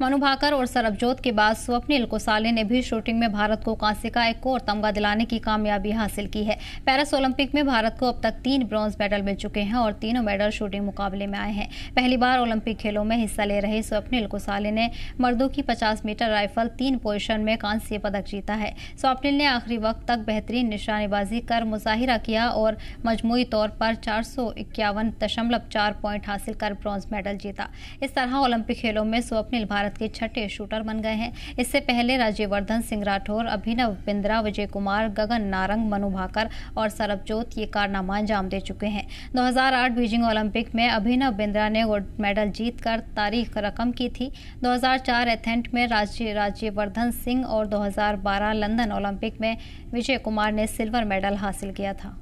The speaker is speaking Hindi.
मनु भाकर और सरबजोत के बाद स्वप्निल कोसाले ने भी शूटिंग में भारत को कांस्य का एक और तमगा दिलाने की कामयाबी हासिल की है पैरिस ओलंपिक में भारत को अब तक तीन ब्रॉन्ज मेडल मिल चुके हैं और तीनों मेडल शूटिंग मुकाबले में आए हैं पहली बार ओलंपिक खेलों में हिस्सा ले रहे स्वप्निल कोसाले ने मर्दों की पचास मीटर राइफल तीन पोजिशन में कांस्य पदक जीता है स्वप्निल ने आखिरी वक्त तक बेहतरीन निशानेबाजी कर मुजाहिरा किया और मजमुई तौर पर चार पॉइंट हासिल कर ब्रॉन्ज मेडल जीता इस तरह ओलंपिक खेलों में स्वप्निल भारत भारत के छठे शूटर बन गए हैं इससे पहले राज्यवर्धन सिंह राठौर अभिनव बिंद्रा विजय कुमार गगन नारंग मनु भाकर और सरबजोत ये कारनामा अंजाम दे चुके हैं 2008 बीजिंग ओलंपिक में अभिनव बिंद्रा ने गोल्ड मेडल जीत तारीख रकम की थी दो एथेंट में राज्य राज्यवर्धन सिंह और 2012 लंदन ओलंपिक में विजय कुमार ने सिल्वर मेडल हासिल किया था